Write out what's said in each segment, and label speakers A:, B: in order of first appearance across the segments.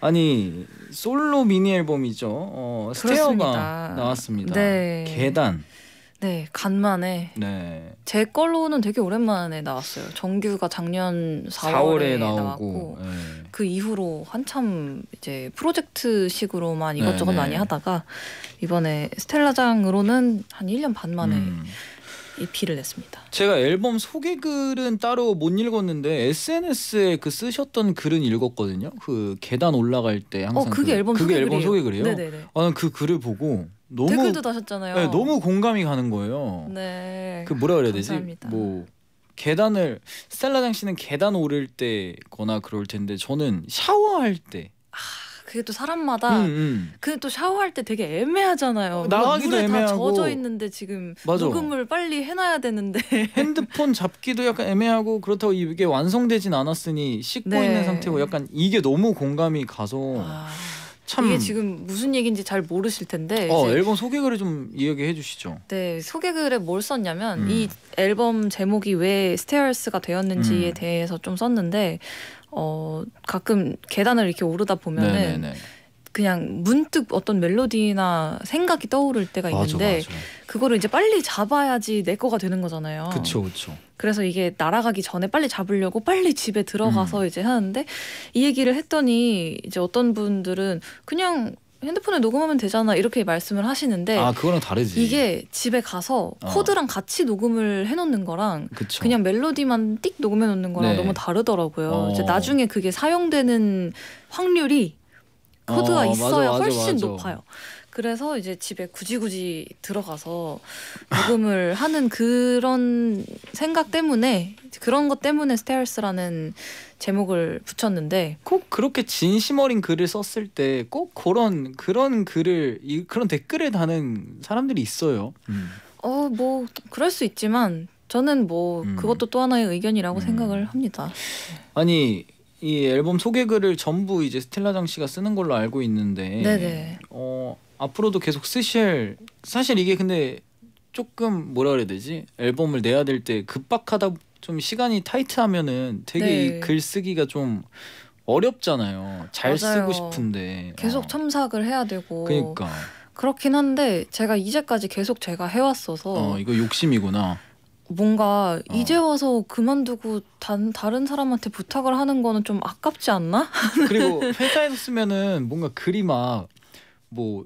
A: 아니 솔로 미니 앨범이죠. 어, 스테어가 나왔습니다. 네. 계단.
B: 네, 간만에. 네. 제 걸로는 되게 오랜만에 나왔어요. 정규가 작년 4월에, 4월에 나왔고 네. 그 이후로 한참 이제 프로젝트식으로만 이것저것 네, 네. 많이 하다가 이번에 스텔라장으로는 한 1년 반 만에 음. 피를 냈습니다.
A: 제가 앨범 소개 글은 따로 못 읽었는데 SNS에 그 쓰셨던 글은 읽었거든요. 그 계단 올라갈 때 항상 어, 그게 그, 앨범 그게 앨범 소개 글이에요. 저는 그 글을 보고 너무 댓글도
B: 다셨잖아요. 네, 너무
A: 공감이 가는 거예요.
B: 네. 그 뭐라 그래야 되지? 뭐
A: 계단을 스텔라 장 씨는 계단 오를 때거나 그럴 텐데 저는 샤워할 때
B: 그게 또 사람마다 음, 음. 그또 샤워할 때 되게 애매하잖아요. 어, 나가기도 물에 애매하고. 다 젖어 있는데 지금 맞아. 녹음을 빨리 해놔야 되는데
A: 핸드폰 잡기도 약간 애매하고 그렇다고 이게 완성되진 않았으니 씻고 네. 있는 상태고 약간 이게 너무 공감이 가서. 아...
B: 참 이게 지금 무슨 얘기인지 잘 모르실 텐데 어, 앨범
A: 소개글을 좀 이야기해 주시죠.
B: 네, 소개글에 뭘 썼냐면 음. 이 앨범 제목이 왜 스테어스가 되었는지에 음. 대해서 좀 썼는데 어 가끔 계단을 이렇게 오르다 보면은 네네네. 네, 네. 그냥 문득 어떤 멜로디나 생각이 떠오를 때가 있는데 맞아, 맞아. 그거를 이제 빨리 잡아야지 내 거가 되는 거잖아요. 그렇죠, 그렇죠. 그래서 이게 날아가기 전에 빨리 잡으려고 빨리 집에 들어가서 음. 이제 하는데 이 얘기를 했더니 이제 어떤 분들은 그냥 핸드폰에 녹음하면 되잖아 이렇게 말씀을 하시는데 아 그거랑 다르지 이게 집에 가서 어. 코드랑 같이 녹음을 해놓는 거랑 그쵸. 그냥 멜로디만 띡 녹음해놓는 거랑 네. 너무 다르더라고요 어. 이제 나중에 그게 사용되는 확률이 코드가 어, 있어야 맞아, 맞아, 훨씬 맞아. 높아요. 그래서 이제 집에 굳이 굳이 들어가서 녹음을 하는 그런 생각 때문에 그런 것 때문에 스테어스라는 제목을 붙였는데
A: 꼭 그렇게 진심 어린 글을 썼을 때 꼭 그런 그런 글을 그런 댓글을 다는 사람들이 있어요. 음.
B: 어뭐 그럴 수 있지만 저는 뭐 음. 그것도 또 하나의 의견이라고 음. 생각을 합니다.
A: 아니 이 앨범 소개글을 전부 이제 스텔라장 씨가 쓰는 걸로 알고 있는데 네네. 어 앞으로도 계속 쓰실 사실 이게 근데 조금 뭐라 그래야 되지 앨범을 내야 될 때 급박하다 좀 시간이 타이트하면은 되게 네. 이 글쓰기가 좀 어렵잖아요 잘 맞아요. 쓰고 싶은데
B: 계속 어. 첨삭을 해야 되고 그러니까 그렇긴 한데 제가 이제까지 계속 제가 해왔어서
A: 어 이거 욕심이구나
B: 뭔가 어. 이제 와서 그만두고 단, 다른 사람한테 부탁을 하는 거는 좀 아깝지 않나? 그리고
A: 회사에서 쓰면은 뭔가 글이 막뭐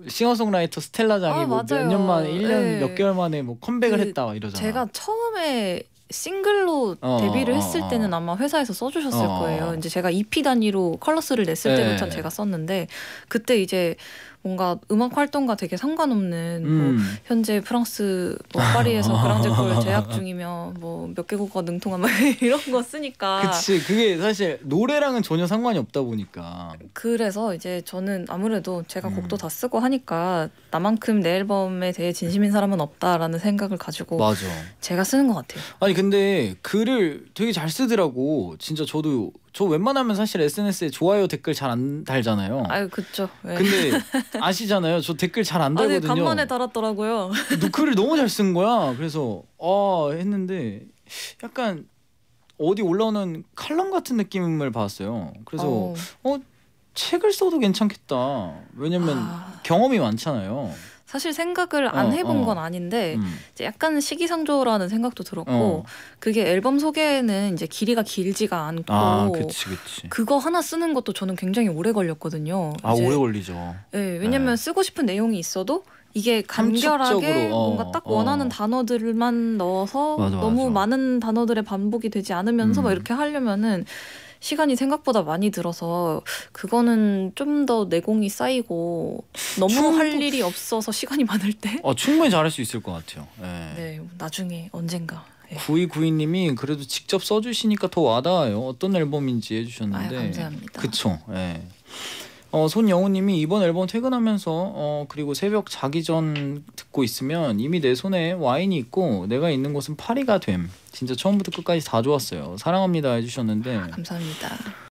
A: 싱어송라이터 스텔라장이 아, 뭐몇년 만에 1년 네. 예. 몇 개월 만에 뭐 컴백을 그, 했다 이러잖아. 제가
B: 처음에 싱글로 어, 데뷔를 어, 했을 어, 어, 때는 아마 회사에서 써주셨을 어. 거예요. 이제 제가 EP 단위로 컬러스를 냈을 네. 때부터 제가 썼는데 그때 이제 뭔가 음악 활동과 되게 상관없는 뭐 음. 뭐 현재 프랑스 뭐 파리에서 그랑제콜 재학 중이며 뭐몇 개국어 능통한 막 이런 거 쓰니까 그치
A: 그게 사실 노래랑은 전혀 상관이 없다 보니까
B: 그래서 이제 저는 아무래도 제가 음. 곡도 음. 다 쓰고 하니까 나만큼 내 앨범에 대해 진심인 사람은 없다라는 생각을 가지고 맞아. 제가 쓰는 것 같아요
A: 아니 근데 근데 글을 되게 잘 쓰더라고. 진짜 저도 저 웬만하면 사실 SNS에 좋아요 댓글 잘 안 달잖아요. 아유 그쵸. 네. 근데 아시잖아요. 저 댓글 잘 안 달거든요. 아니, 간만에
B: 달았더라고요.
A: 글을 너무 잘 쓴 거야. 그래서 아 했는데 약간 어디 올라오는 칼럼 같은 느낌을 받았어요. 그래서 오. 어. 어 책을 써도 괜찮겠다. 왜냐면 아... 경험이 많잖아요.
B: 사실 생각을 안 어, 해본 어. 건 아닌데 음. 이제 약간 시기상조라는 생각도 들었고 어. 그게 앨범 소개는 이제 길이가 길지가 않고 아, 그치, 그치. 그거 하나 쓰는 것도 저는 굉장히 오래 걸렸거든요. 아 이제, 오래 걸리죠. 네, 왜냐면 네. 쓰고 싶은 내용이 있어도 이게 간결하게 어, 뭔가 딱 어, 어. 원하는 단어들만 넣어서 맞아, 너무 맞아. 많은 단어들의 반복이 되지 않으면서 음. 막 이렇게 하려면은 시간이 생각보다 많이 들어서 그거는 좀 더 내공이 쌓이고 너무 충분... 할 일이 없어서 시간이 많을 때 어,
A: 충분히 잘할 수 있을 것 같아요.
B: 네, 네 나중에 언젠가.
A: 예. 구이구이님이 네. 그래도 직접 써주시니까 더 와닿아요. 어떤 앨범인지 해주셨는데. 아유, 감사합니다. 그쵸. 네. 어, 손영우님이 이번 앨범 퇴근하면서 어, 그리고 새벽 자기 전 듣고 있으면 이미 내 손에 와인이 있고 내가 있는 곳은 파리가 됨. 진짜 처음부터 끝까지 다 좋았어요. 사랑합니다 해주셨는데. 아, 감사합니다.